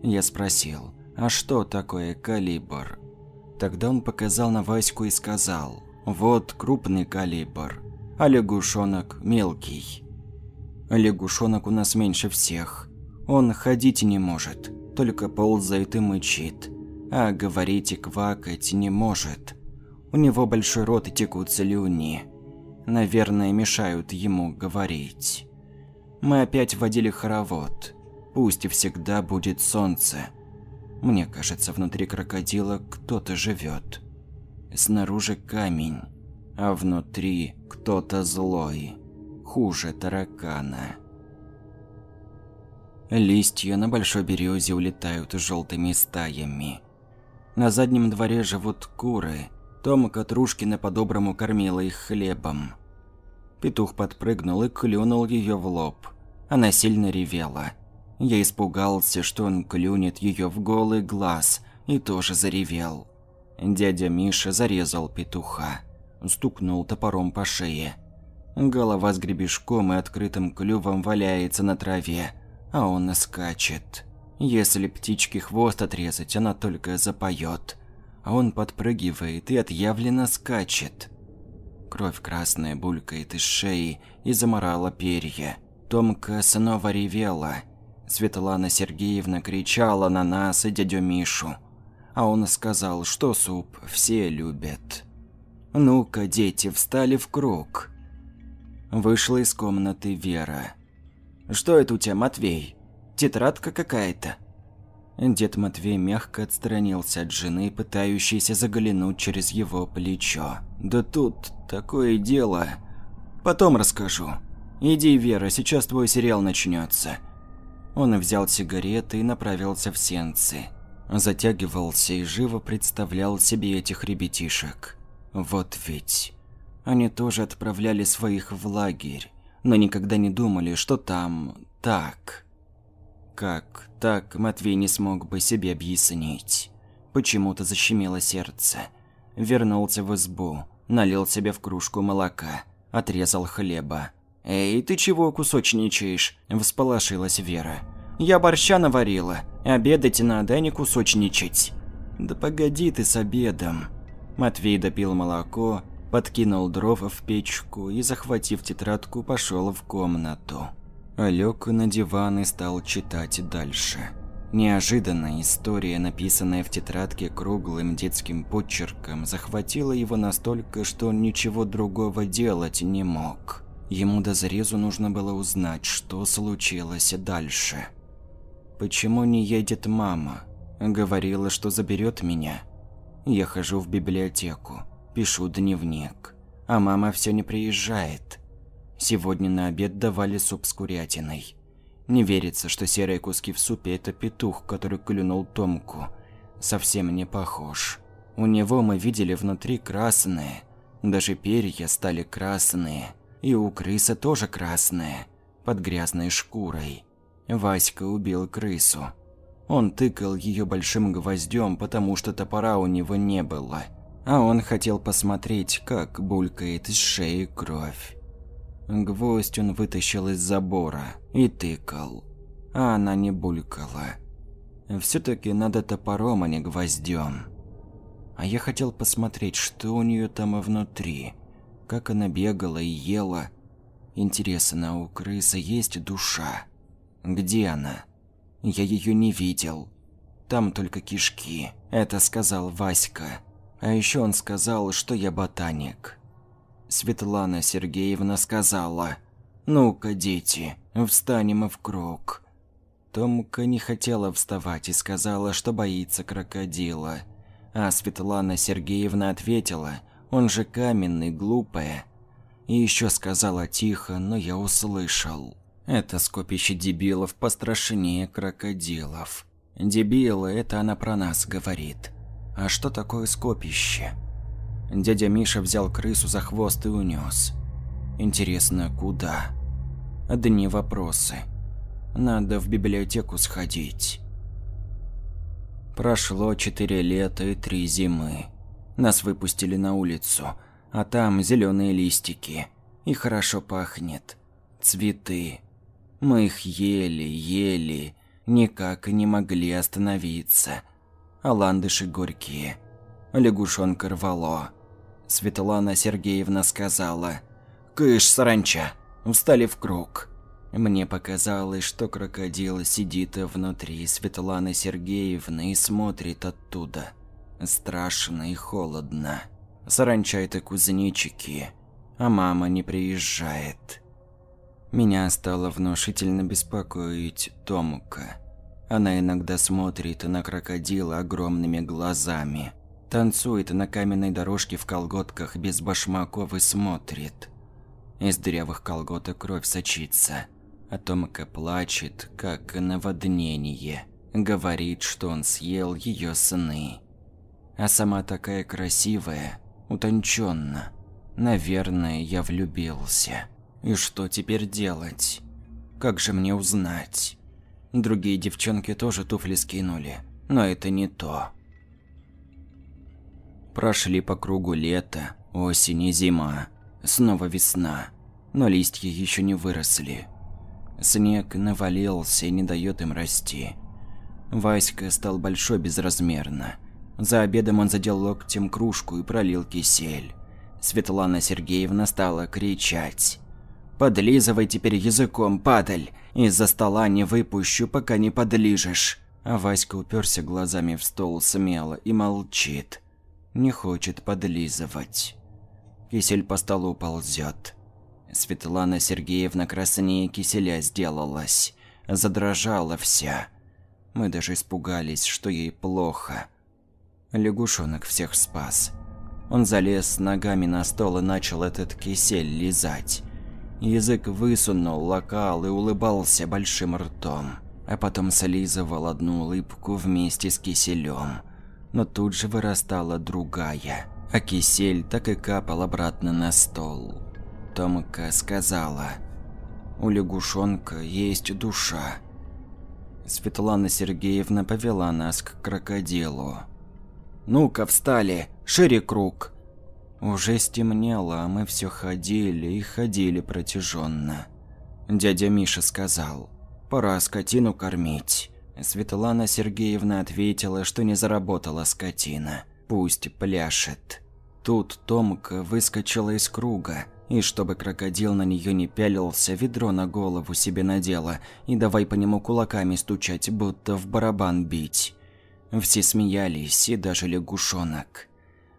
Я спросил, «А что такое калибр?» Тогда он показал на Ваську и сказал, «Вот крупный калибр, а лягушонок мелкий». Лягушонок у нас меньше всех. Он ходить не может, только ползает и мычит, а говорить и квакать не может. У него большой рот и текут слюни. Наверное, мешают ему говорить. Мы опять водили хоровод. Пусть и всегда будет солнце. Мне кажется, внутри крокодила кто-то живет. Снаружи камень, а внутри кто-то злой. Хуже таракана. Листья на большой березе улетают желтыми стаями. На заднем дворе живут куры. Тома Катрушкина по-доброму кормила их хлебом. Петух подпрыгнул и клюнул ее в лоб. Она сильно ревела. Я испугался, что он клюнет ее в голый глаз, и тоже заревел. Дядя Миша зарезал петуха. Стукнул топором по шее. Голова с гребешком и открытым клювом валяется на траве, а он скачет. Если птичке хвост отрезать, она только запоет. А он подпрыгивает и отъявленно скачет. Кровь красная булькает из шеи и заморала перья. Томка снова ревела. Светлана Сергеевна кричала на нас и дядю Мишу. А он сказал, что суп все любят. «Ну-ка, дети, встали в круг!» Вышла из комнаты Вера. «Что это у тебя, Матвей? Тетрадка какая-то?» Дед Матвей мягко отстранился от жены, пытающейся заглянуть через его плечо. Да тут Такое дело. Потом расскажу. Иди, Вера, сейчас твой сериал начнется. Он взял сигареты и направился в сенцы. Затягивался и живо представлял себе этих ребятишек. Вот ведь. Они тоже отправляли своих в лагерь, но никогда не думали, что там так. Как так Матвей не смог бы себе объяснить. Почему-то защемило сердце. Вернулся в избу, налил себе в кружку молока, отрезал хлеба. «Эй, ты чего кусочничаешь?» – всполошилась Вера. «Я борща наварила, обедать надо, а не кусочничать». «Да погоди ты с обедом». Матвей допил молоко, подкинул дров в печку и, захватив тетрадку, пошел в комнату. Лег на диван и стал читать дальше. Неожиданно история, написанная в тетрадке круглым детским подчерком, захватила его настолько, что он ничего другого делать не мог. Ему до зарезу нужно было узнать, что случилось дальше. «Почему не едет мама?» Говорила, что заберет меня. Я хожу в библиотеку, пишу дневник. А мама все не приезжает. Сегодня на обед давали суп с курятиной. Не верится, что серые куски в супе – это петух, который клюнул Томку. Совсем не похож. У него мы видели внутри красные. Даже перья стали красные. И у крысы тоже красные. Под грязной шкурой. Васька убил крысу. Он тыкал ее большим гвоздем, потому что топора у него не было. А он хотел посмотреть, как булькает из шеи кровь. Гвоздь он вытащил из забора и тыкал. А она не булькала. Все-таки надо топором, а не гвоздем. А я хотел посмотреть, что у нее там внутри. Как она бегала и ела. Интересно, у крысы есть душа? Где она? Я ее не видел. Там только кишки. Это сказал Васька. А еще он сказал, что я ботаник. Светлана Сергеевна сказала. «Ну-ка, дети, встанем в круг». Томка не хотела вставать и сказала, что боится крокодила. А Светлана Сергеевна ответила, он же каменный, глупая. И еще сказала тихо, но я услышал. Это скопище дебилов пострашнее крокодилов. Дебилы, это она про нас говорит. А что такое скопище? Дядя Миша взял крысу за хвост и унес. Интересно, куда? Одни вопросы. Надо в библиотеку сходить. Прошло четыре лета и три зимы. Нас выпустили на улицу, а там зеленые листики. И хорошо пахнет. Цветы. Мы их ели, ели, никак не могли остановиться. А ландыши горькие. Лягушонка рвало. Светлана Сергеевна сказала. «Кыш, саранча!» Встали в круг. Мне показалось, что крокодил сидит внутри Светланы Сергеевны и смотрит оттуда. Страшно и холодно. Саранча это кузнечики, а мама не приезжает. Меня стало внушительно беспокоить Томка. Она иногда смотрит на крокодила огромными глазами. Танцует на каменной дорожке в колготках без башмаков и смотрит. Из дырявых колготок кровь сочится. А Томка плачет, как наводнение. Говорит, что он съел ее сны. А сама такая красивая, утонченно. Наверное, я влюбился. И что теперь делать? Как же мне узнать? Другие девчонки тоже туфли скинули, но это не то. Прошли по кругу лето, осень и зима. Снова весна, но листья еще не выросли. Снег навалился и не дает им расти. Васька стал большой безразмерно. За обедом он задел локтем кружку и пролил кисель. Светлана Сергеевна стала кричать. «Подлизывай теперь языком, падаль! Из-за стола не выпущу, пока не подлижешь!» А Васька уперся глазами в стол смело и молчит не хочет подлизывать. Кисель по столу ползет. Светлана Сергеевна краснее киселя сделалась. Задрожала вся. Мы даже испугались, что ей плохо. Лягушонок всех спас. Он залез ногами на стол и начал этот кисель лизать. Язык высунул локал и улыбался большим ртом, а потом слизывал одну улыбку вместе с киселем но тут же вырастала другая, а кисель так и капал обратно на стол. Томка сказала, «У лягушонка есть душа». Светлана Сергеевна повела нас к крокодилу. «Ну-ка, встали! Шире круг!» Уже стемнело, а мы все ходили и ходили протяженно. Дядя Миша сказал, «Пора скотину кормить». Светлана Сергеевна ответила, что не заработала скотина. Пусть пляшет. Тут Томка выскочила из круга, и чтобы крокодил на нее не пялился, ведро на голову себе надела, и давай по нему кулаками стучать, будто в барабан бить. Все смеялись, и даже лягушонок.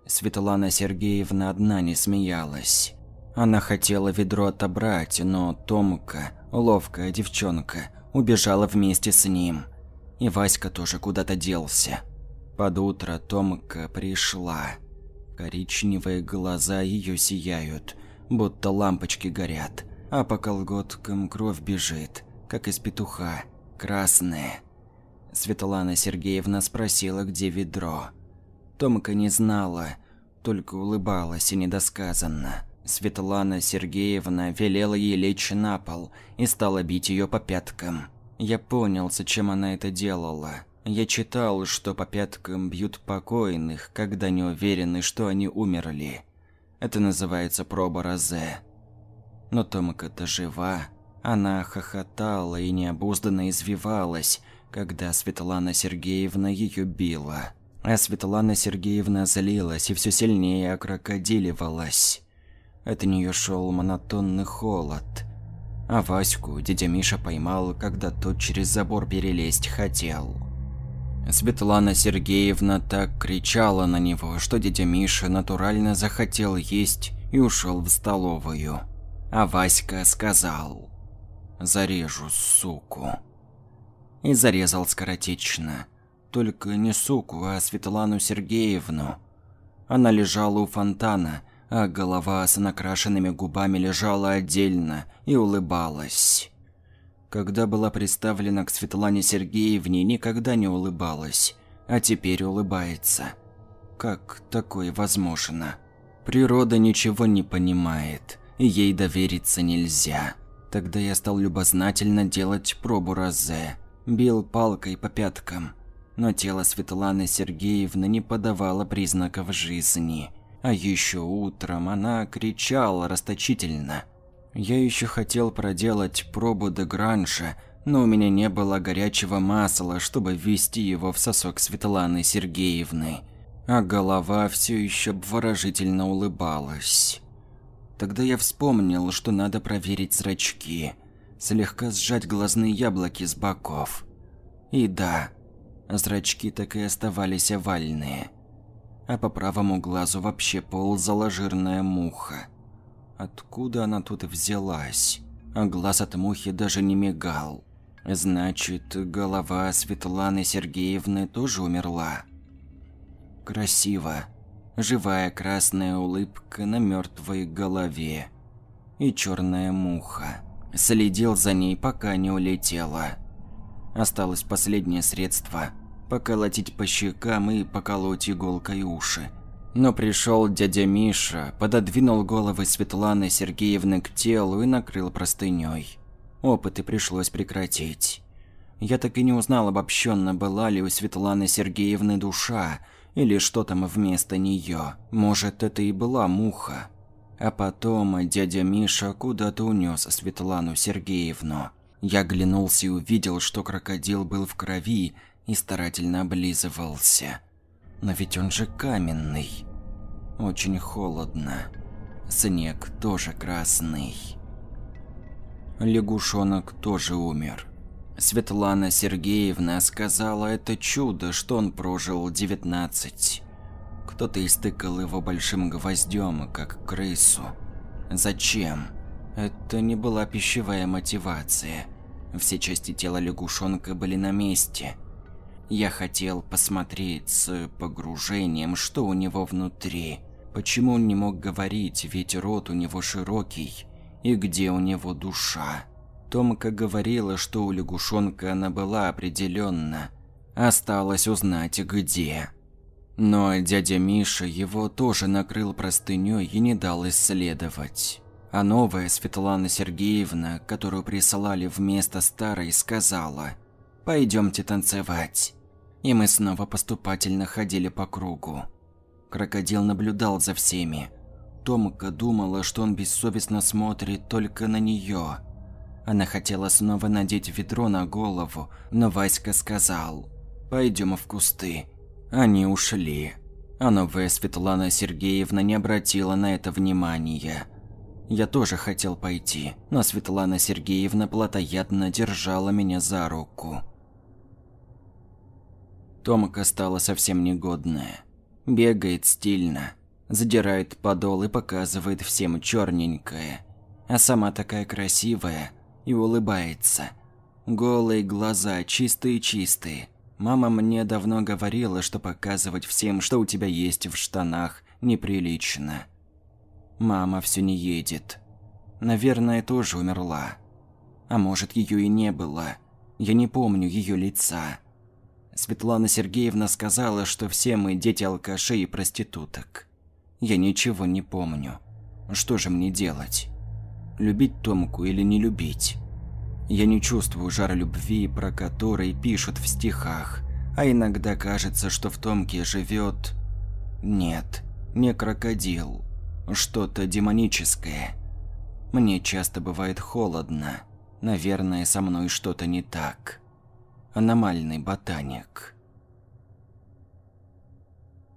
Светлана Сергеевна одна не смеялась. Она хотела ведро отобрать, но Томка, ловкая девчонка, убежала вместе с ним. И Васька тоже куда-то делся. Под утро Томка пришла. Коричневые глаза ее сияют, будто лампочки горят, а по колготкам кровь бежит, как из петуха, красная. Светлана Сергеевна спросила, где ведро. Томка не знала, только улыбалась и недосказанно. Светлана Сергеевна велела ей лечь на пол и стала бить ее по пяткам. Я понял, зачем она это делала. Я читал, что по пяткам бьют покойных, когда не уверены, что они умерли. Это называется проба Розе. Но Томака-то жива. Она хохотала и необузданно извивалась, когда Светлана Сергеевна ее била. А Светлана Сергеевна злилась и все сильнее окрокодиливалась. От нее шел монотонный холод – а Ваську дядя Миша поймал, когда тот через забор перелезть хотел. Светлана Сергеевна так кричала на него, что дядя Миша натурально захотел есть и ушел в столовую. А Васька сказал «Зарежу, суку». И зарезал скоротечно. Только не суку, а Светлану Сергеевну. Она лежала у фонтана, а голова с накрашенными губами лежала отдельно и улыбалась. Когда была представлена к Светлане Сергеевне, никогда не улыбалась, а теперь улыбается. Как такое возможно? Природа ничего не понимает, и ей довериться нельзя. Тогда я стал любознательно делать пробу Розе. Бил палкой по пяткам. Но тело Светланы Сергеевны не подавало признаков жизни. А еще утром она кричала расточительно. Я еще хотел проделать пробу де Гранша, но у меня не было горячего масла, чтобы ввести его в сосок Светланы Сергеевны. А голова все еще обворожительно улыбалась. Тогда я вспомнил, что надо проверить зрачки, слегка сжать глазные яблоки с боков. И да, зрачки так и оставались овальные – а по правому глазу вообще ползала жирная муха. Откуда она тут взялась? А глаз от мухи даже не мигал. Значит, голова Светланы Сергеевны тоже умерла. Красиво. Живая красная улыбка на мертвой голове. И черная муха. Следил за ней, пока не улетела. Осталось последнее средство – поколотить по щекам и поколоть иголкой уши. Но пришел дядя Миша, пододвинул головы Светланы Сергеевны к телу и накрыл простыней. Опыты пришлось прекратить. Я так и не узнал обобщенно, была ли у Светланы Сергеевны душа, или что там вместо нее. Может, это и была муха. А потом дядя Миша куда-то унес Светлану Сергеевну. Я глянулся и увидел, что крокодил был в крови, и старательно облизывался. Но ведь он же каменный. Очень холодно. Снег тоже красный. Лягушонок тоже умер. Светлана Сергеевна сказала это чудо, что он прожил 19. Кто-то истыкал его большим гвоздем, как крысу. Зачем? Это не была пищевая мотивация. Все части тела лягушонка были на месте. Я хотел посмотреть с погружением, что у него внутри. Почему он не мог говорить, ведь рот у него широкий. И где у него душа? Томка говорила, что у лягушонка она была определенно. Осталось узнать, где. Но дядя Миша его тоже накрыл простыней и не дал исследовать. А новая Светлана Сергеевна, которую присылали вместо старой, сказала «Пойдемте танцевать» и мы снова поступательно ходили по кругу. Крокодил наблюдал за всеми. Томка думала, что он бессовестно смотрит только на нее. Она хотела снова надеть ведро на голову, но Васька сказал «Пойдем в кусты». Они ушли. А новая Светлана Сергеевна не обратила на это внимания. Я тоже хотел пойти, но Светлана Сергеевна плотоядно держала меня за руку. Томка стала совсем негодная. Бегает стильно, задирает подол и показывает всем черненькое. А сама такая красивая и улыбается. Голые глаза, чистые-чистые. Мама мне давно говорила, что показывать всем, что у тебя есть в штанах, неприлично. Мама все не едет. Наверное, тоже умерла. А может, ее и не было. Я не помню ее лица. Светлана Сергеевна сказала, что все мы дети алкашей и проституток. Я ничего не помню. Что же мне делать? Любить Томку или не любить? Я не чувствую жара любви, про который пишут в стихах, а иногда кажется, что в Томке живет... Нет, не крокодил. Что-то демоническое. Мне часто бывает холодно. Наверное, со мной что-то не так аномальный ботаник.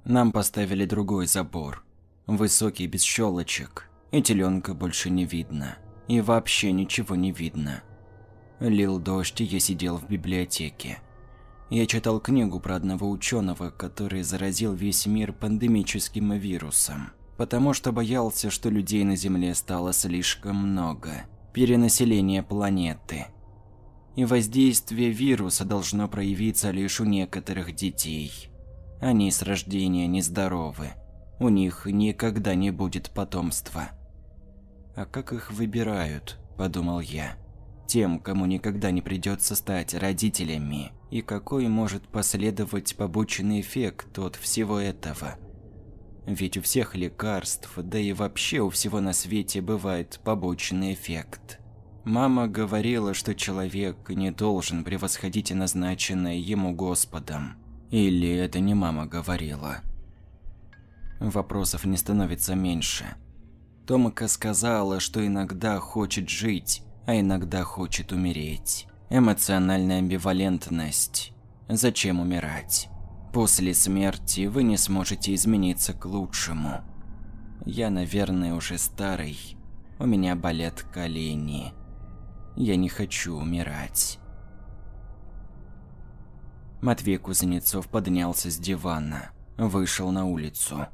Нам поставили другой забор. Высокий, без щелочек. И теленка больше не видно. И вообще ничего не видно. Лил дождь, и я сидел в библиотеке. Я читал книгу про одного ученого, который заразил весь мир пандемическим вирусом, потому что боялся, что людей на Земле стало слишком много. Перенаселение планеты – и воздействие вируса должно проявиться лишь у некоторых детей. Они с рождения нездоровы, у них никогда не будет потомства. «А как их выбирают?» – подумал я. «Тем, кому никогда не придется стать родителями, и какой может последовать побочный эффект от всего этого?» Ведь у всех лекарств, да и вообще у всего на свете бывает побочный эффект. Мама говорила, что человек не должен превосходить назначенное ему Господом. Или это не мама говорила? Вопросов не становится меньше. Томака сказала, что иногда хочет жить, а иногда хочет умереть. Эмоциональная амбивалентность. Зачем умирать? После смерти вы не сможете измениться к лучшему. Я, наверное, уже старый. У меня болят колени. Я не хочу умирать. Матвей Кузнецов поднялся с дивана, вышел на улицу.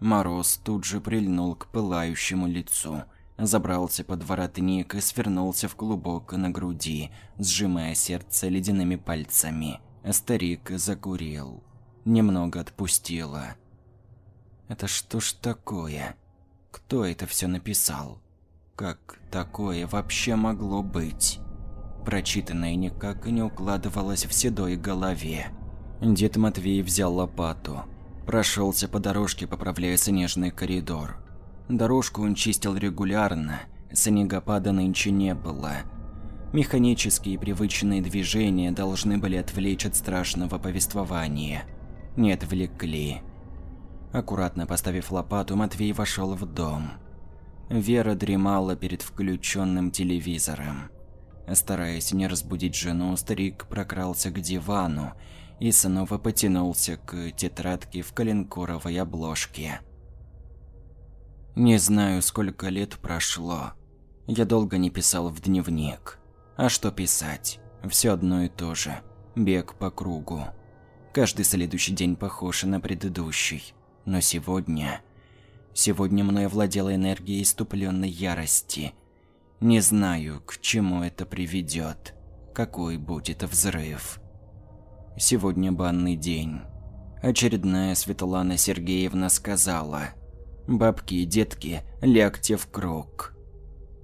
Мороз тут же прильнул к пылающему лицу, забрался под воротник и свернулся в клубок на груди, сжимая сердце ледяными пальцами. Старик закурил. Немного отпустило. Это что ж такое? Кто это все написал? Как такое вообще могло быть? Прочитанное никак не укладывалось в седой голове. Дед Матвей взял лопату. Прошелся по дорожке, поправляя снежный коридор. Дорожку он чистил регулярно, снегопада нынче не было. Механические привычные движения должны были отвлечь от страшного повествования. Не отвлекли. Аккуратно поставив лопату, Матвей вошел в дом. Вера дремала перед включенным телевизором. Стараясь не разбудить жену, старик прокрался к дивану и снова потянулся к тетрадке в коленкоровой обложке. Не знаю, сколько лет прошло. Я долго не писал в дневник. А что писать? Все одно и то же. Бег по кругу. Каждый следующий день похож на предыдущий. Но сегодня Сегодня мной владела энергия иступленной ярости. Не знаю, к чему это приведет, какой будет взрыв. Сегодня банный день. Очередная Светлана Сергеевна сказала. Бабки и детки, лягте в круг.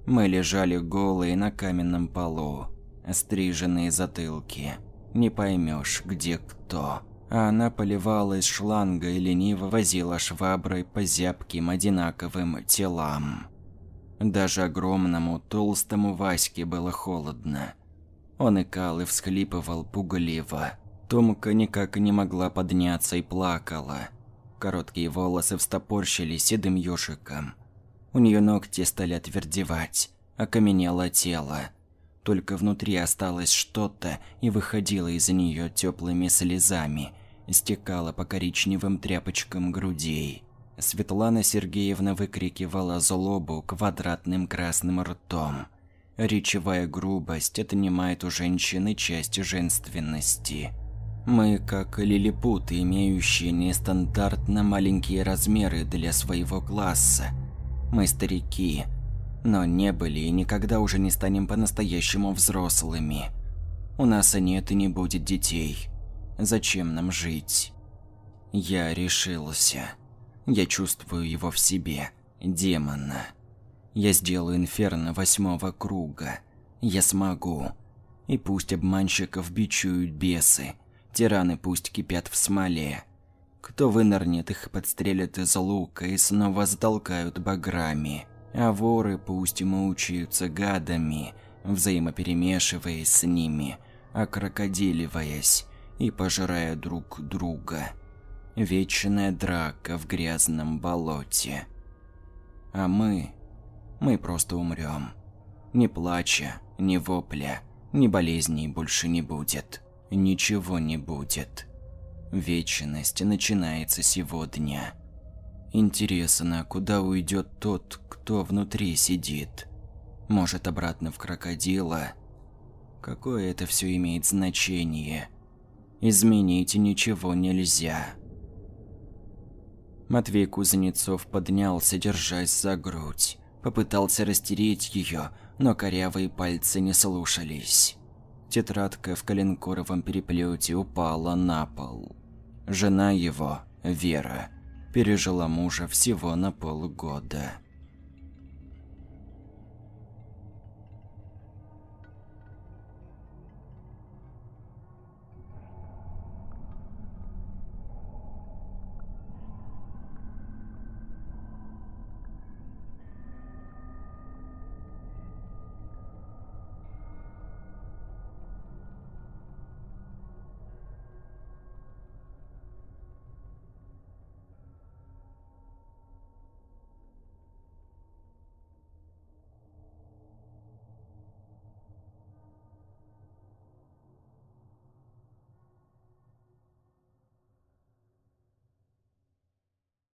Мы лежали голые на каменном полу, стриженные затылки. Не поймешь, где кто а она поливала из шланга и лениво возила шваброй по зябким одинаковым телам. Даже огромному толстому Ваське было холодно. Он икал и всхлипывал пугливо. Томка никак не могла подняться и плакала. Короткие волосы встопорщили седым ёжиком. У нее ногти стали отвердевать, окаменело тело. Только внутри осталось что-то и выходило из нее теплыми слезами – стекала по коричневым тряпочкам грудей. Светлана Сергеевна выкрикивала злобу квадратным красным ртом. Речевая грубость отнимает у женщины часть женственности. Мы, как лилипуты, имеющие нестандартно маленькие размеры для своего класса. Мы старики, но не были и никогда уже не станем по-настоящему взрослыми. У нас нет и не будет детей. Зачем нам жить? Я решился. Я чувствую его в себе, демона. Я сделаю инферно восьмого круга. Я смогу. И пусть обманщиков бичуют бесы, тираны пусть кипят в смоле. Кто вынырнет, их подстрелят из лука и снова затолкают баграми. А воры пусть мучаются гадами, взаимоперемешиваясь с ними, окрокодиливаясь и пожирая друг друга. Вечная драка в грязном болоте. А мы... мы просто умрем. Ни плача, ни вопля, ни болезней больше не будет. Ничего не будет. Вечность начинается сегодня. Интересно, куда уйдет тот, кто внутри сидит? Может, обратно в крокодила? Какое это все имеет значение? Изменить ничего нельзя. Матвей Кузнецов поднялся, держась за грудь. Попытался растереть ее, но корявые пальцы не слушались. Тетрадка в коленкоровом переплете упала на пол. Жена его, Вера, пережила мужа всего на полгода.